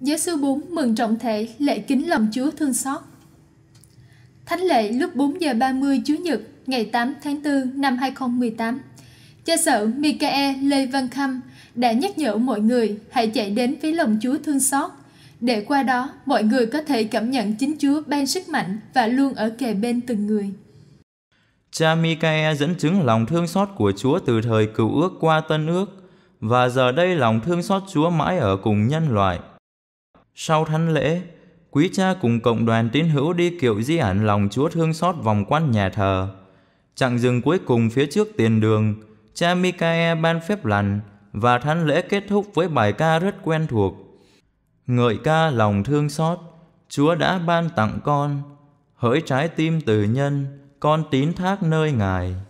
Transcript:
Giáo sư bún mừng trọng thể lễ kính lòng Chúa thương xót. Thánh lễ lúc 4 giờ 30 Chúa Nhật ngày 8 tháng 4 năm 2018. Cha sở Mikae Lê Văn Khâm đã nhắc nhở mọi người hãy chạy đến với lòng Chúa thương xót để qua đó mọi người có thể cảm nhận chính Chúa ban sức mạnh và luôn ở kề bên từng người. Cha Mikael dẫn chứng lòng thương xót của Chúa từ thời cựu ước qua tân ước, và giờ đây lòng thương xót Chúa mãi ở cùng nhân loại. Sau thánh lễ, quý cha cùng cộng đoàn tín hữu đi kiệu di ảnh lòng Chúa thương xót vòng quanh nhà thờ. Chặng dừng cuối cùng phía trước tiền đường, cha mikael ban phép lành và thánh lễ kết thúc với bài ca rất quen thuộc. Ngợi ca lòng thương xót, Chúa đã ban tặng con, hỡi trái tim từ nhân, con tín thác nơi Ngài.